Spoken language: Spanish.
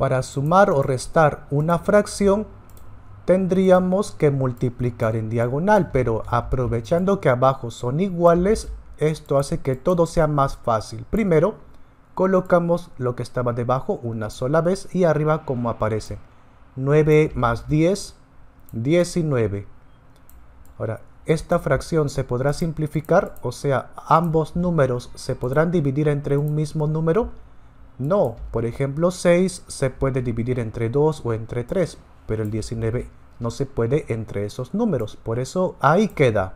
para sumar o restar una fracción, tendríamos que multiplicar en diagonal, pero aprovechando que abajo son iguales, esto hace que todo sea más fácil. Primero, colocamos lo que estaba debajo una sola vez y arriba como aparece. 9 más 10, 19. Ahora, esta fracción se podrá simplificar, o sea, ambos números se podrán dividir entre un mismo número, no, por ejemplo 6 se puede dividir entre 2 o entre 3, pero el 19 no se puede entre esos números, por eso ahí queda.